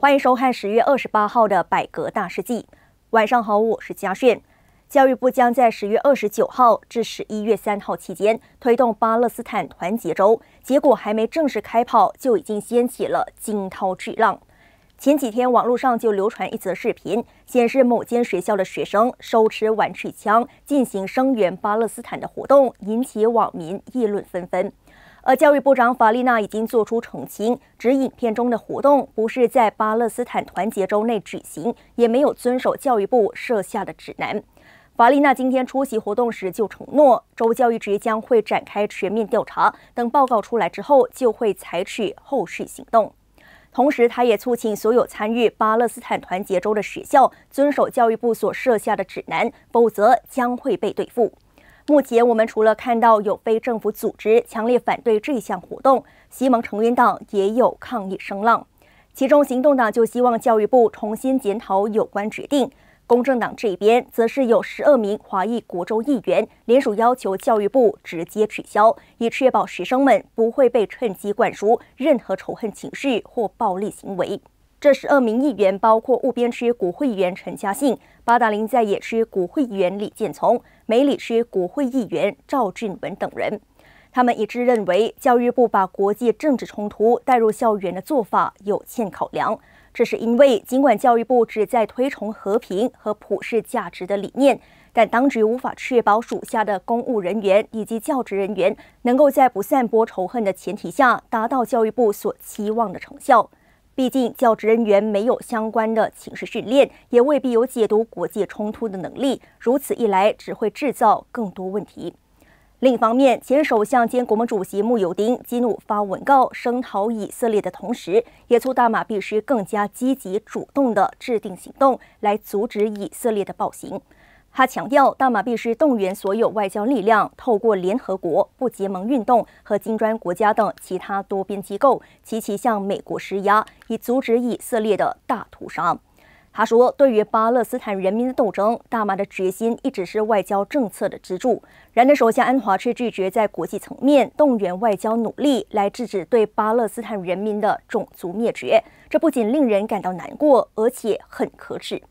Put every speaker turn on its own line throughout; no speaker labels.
欢迎收看十月二十八号的《百格大事记》。晚上好，我是嘉炫。教育部将在十月二十九号至十一月三号期间推动巴勒斯坦团结周，结果还没正式开跑，就已经掀起了惊涛巨浪。前几天网络上就流传一则视频，显示某间学校的学生手持玩具枪进行声援巴勒斯坦的活动，引起网民议论纷纷。而教育部长法丽娜已经做出澄清，指影片中的活动不是在巴勒斯坦团结州内举行，也没有遵守教育部设下的指南。法丽娜今天出席活动时就承诺，州教育局将会展开全面调查，等报告出来之后就会采取后续行动。同时，他也促请所有参与巴勒斯坦团结州的学校遵守教育部所设下的指南，否则将会被对付。目前，我们除了看到有非政府组织强烈反对这项活动，西盟成员党也有抗议声浪。其中，行动党就希望教育部重新检讨有关决定；公正党这边则是有十二名华裔国州议员联署，要求教育部直接取消，以确保学生们不会被趁机灌输任何仇恨情绪或暴力行为。这十二名议员包括雾边区会议员陈嘉信、八达林在野区会议员李建从、梅里区国会议员赵俊文等人。他们一致认为，教育部把国际政治冲突带入校园的做法有欠考量。这是因为，尽管教育部旨在推崇和平和普世价值的理念，但当局无法确保属下的公务人员以及教职人员能够在不散播仇恨的前提下，达到教育部所期望的成效。毕竟，教职人员没有相关的情势训练，也未必有解读国际冲突的能力。如此一来，只会制造更多问题。另一方面，前首相兼国盟主席慕尤丁激怒发文告声讨以色列的同时，也促大马必须更加积极主动地制定行动来阻止以色列的暴行。他强调，大马必须动员所有外交力量，透过联合国、不结盟运动和金砖国家等其他多边机构，齐齐向美国施压，以阻止以色列的大屠杀。他说，对于巴勒斯坦人民的斗争，大马的决心一直是外交政策的支柱。然而，首相安华却拒绝在国际层面动员外交努力来制止对巴勒斯坦人民的种族灭绝，这不仅令人感到难过，而且很可耻。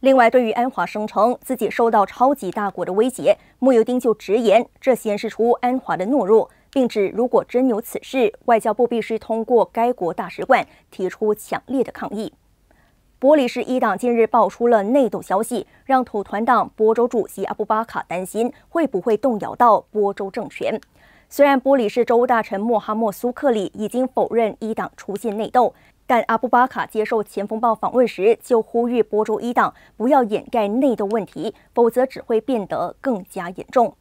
另外，对于安华声称自己受到超级大国的威胁，穆尤丁就直言，这显示出安华的懦弱，并指如果真有此事，外交部必须通过该国大使馆提出强烈的抗议。玻里士一党近日爆出了内斗消息，让土团党波州主席阿布巴卡担心会不会动摇到波州政权。虽然玻里士州大臣莫哈默苏克里已经否认一党出现内斗。但阿布巴卡接受《前锋报》访问时，就呼吁波州一党不要掩盖内斗问题，否则只会变得更加严重。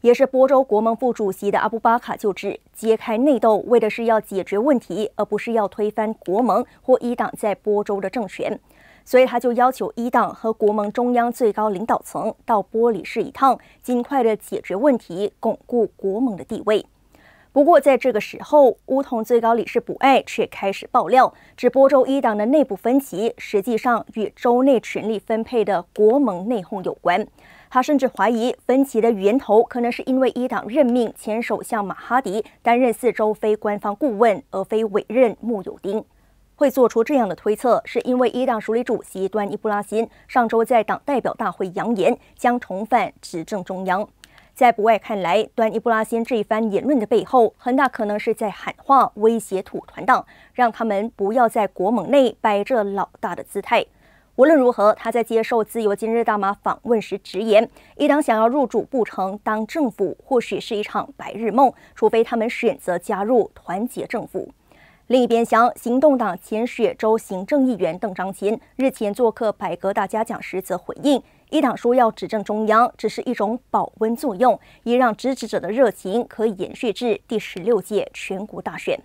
也是波州国盟副主席的阿布巴卡就指，揭开内斗为的是要解决问题，而不是要推翻国盟或一党在波州的政权。所以他就要求一党和国盟中央最高领导层到波里市一趟，尽快的解决问题，巩固国盟的地位。不过，在这个时候，乌统最高理事布艾却开始爆料，指波州一党的内部分歧，实际上与州内权力分配的国盟内讧有关。他甚至怀疑分歧的源头可能是因为一党任命前首相马哈迪担任四州非官方顾问，而非委任穆有丁。会做出这样的推测，是因为一党署理主席端尼布拉辛上周在党代表大会扬言将重返执政中央。在不外看来，段尼布拉先这一番言论的背后，很大可能是在喊话威胁土团党，让他们不要在国盟内摆这老大的姿态。无论如何，他在接受《自由今日大马》访问时直言，一党想要入主布城当政府，或许是一场白日梦，除非他们选择加入团结政府。另一边厢，行动党前雪州行政议员邓章钦日前做客《百格大家讲》时则回应。一党说要指正中央，只是一种保温作用，也让支持者的热情可以延续至第十六届全国大选。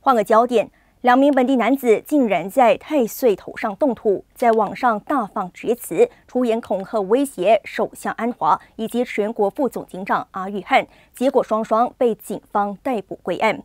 换个焦点，两名本地男子竟然在太岁头上动土，在网上大放厥词，出言恐吓威胁首相安华以及全国副总警长阿玉汉，结果双双被警方逮捕归案。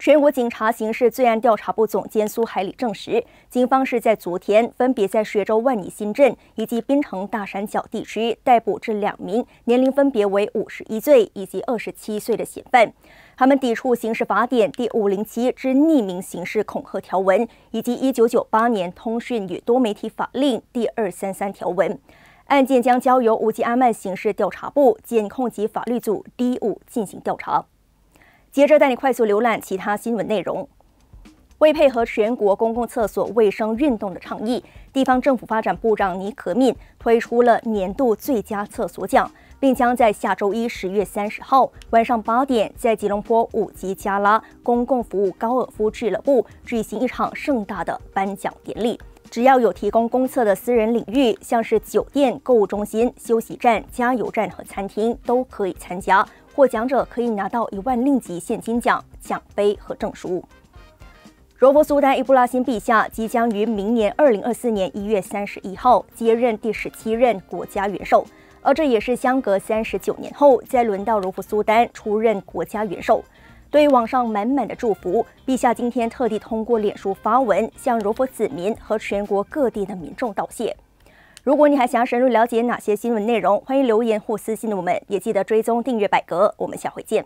全国警察刑事罪案调查部总监苏海里证实，警方是在昨天分别在雪州万尼新镇以及槟城大山脚地区逮捕至两名年龄分别为五十一岁以及二十七岁的嫌犯。他们抵触《刑事法典》第五零七之匿名刑事恐吓条文以及一九九八年通讯与多媒体法令第二三三条文。案件将交由五吉阿曼刑事调查部检控及法律组 D 五进行调查。接着带你快速浏览其他新闻内容。为配合全国公共厕所卫生运动的倡议，地方政府发展部长尼可敏推出了年度最佳厕所奖，并将在下周一十月三十号晚上八点，在吉隆坡五吉加拉公共服务高尔夫俱乐部举行一场盛大的颁奖典礼。只要有提供公厕的私人领域，像是酒店、购物中心、休息站、加油站和餐厅，都可以参加。获奖者可以拿到一万令吉现金奖、奖杯和证书。柔佛苏丹伊布拉欣陛下即将于明年二零二四年一月三十一号接任第十七任国家元首，而这也是相隔三十九年后再轮到柔佛苏丹出任国家元首。对于网上满满的祝福，陛下今天特地通过脸书发文向柔佛子民和全国各地的民众道谢。如果你还想要深入了解哪些新闻内容，欢迎留言或私信我们，也记得追踪订阅百格。我们下回见。